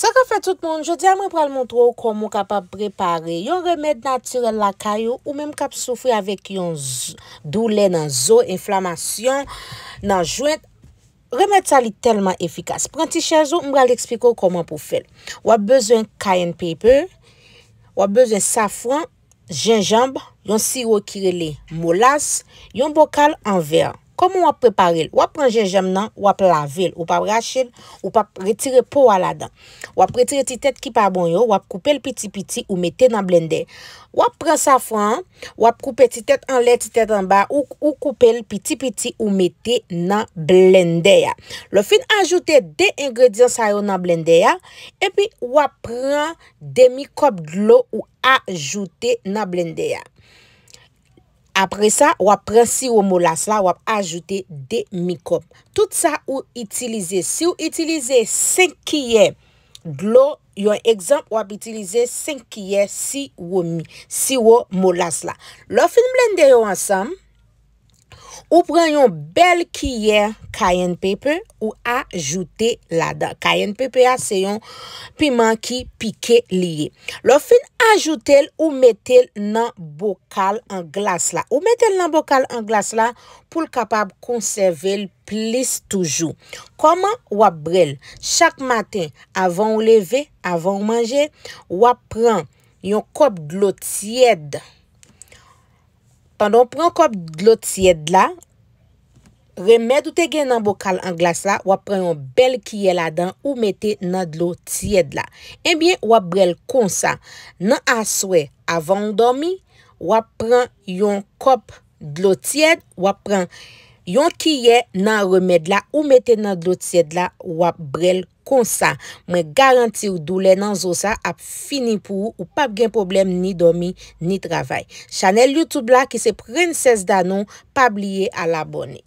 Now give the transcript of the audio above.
Sa ka fè tout moun, jodi a mwen pral montrou komon ka pa prepare yon remèd naturel la kayo ou mèm ka pa soufè avèk yon dou lè nan zo, inflamasyon, nan joint, remèd sa li telman efikas. Pren ti chè zo, mwen pral ekspiko koman pou fèl. Wap bezwen kayen pepe, wap bezwen safran, jenjamb, yon siro kirele molas, yon bokal an vèr. Koman wap preparel? Wap pranje jem nan, wap lavel, wap prachel, wap retire po wala dan. Wap retire titet ki pa bon yo, wap koupe l piti piti ou mette nan blende. Wap pran safran, wap koupe titet an let, titet an ba, ou koupe l piti piti ou mette nan blende ya. Le fin ajoute de ingrediens a yo nan blende ya, e pi wap pran demi kop glou ou ajoute nan blende ya. apre sa, wap pren siwo molas la, wap ajoute de mikop. Tout sa ou itilize, si ou itilize senkye, glo, yon ekzamp, wap itilize senkye, siwo molas la. Lo fin blende yo ansam, Ou pren yon bel kiye cayenne pepe ou ajoute la da Cayenne pepe ya se yon piman ki pike liye Lo fin ajoute l ou mette l nan bokal an glas la Ou mette l nan bokal an glas la pou l kapab konserve l plis toujou Koman wap brel chak maten avon ou leve avon ou manje Wap pren yon kop glot siede Pan don pren kop glot sied la, remèd ou te gen nan bokal an glas la, wap pren yon bel kiye la dan ou mette nan glot sied la. Enbyen wap brel kon sa, nan aswe avan ou domi, wap pren yon kop glot sied, wap pren... Yon kiye nan remèd la ou mette nan dot sèd la wap brel konsan. Mwen garanti ou doule nan zo sa ap fini pou ou pap gen problem ni domi ni travay. Chanel Youtube la ki se prenses danon, pap liye al abone.